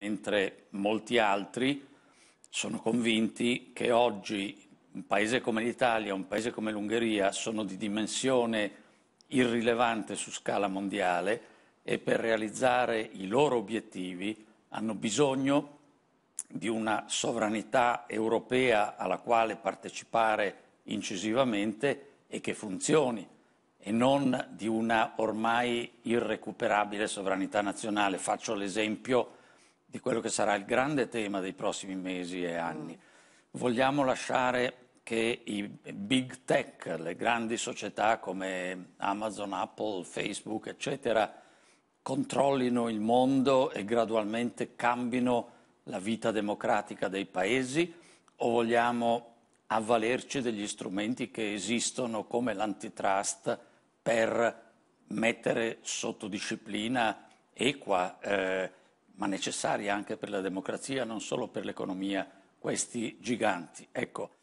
mentre molti altri sono convinti che oggi un paese come l'Italia, un paese come l'Ungheria sono di dimensione irrilevante su scala mondiale e per realizzare i loro obiettivi hanno bisogno di una sovranità europea alla quale partecipare incisivamente e che funzioni e non di una ormai irrecuperabile sovranità nazionale. Faccio l'esempio di quello che sarà il grande tema dei prossimi mesi e anni. Vogliamo lasciare che i big tech, le grandi società come Amazon, Apple, Facebook, eccetera, controllino il mondo e gradualmente cambino la vita democratica dei paesi o vogliamo avvalerci degli strumenti che esistono come l'antitrust per mettere sotto disciplina equa eh, ma necessaria anche per la democrazia, non solo per l'economia, questi giganti. Ecco,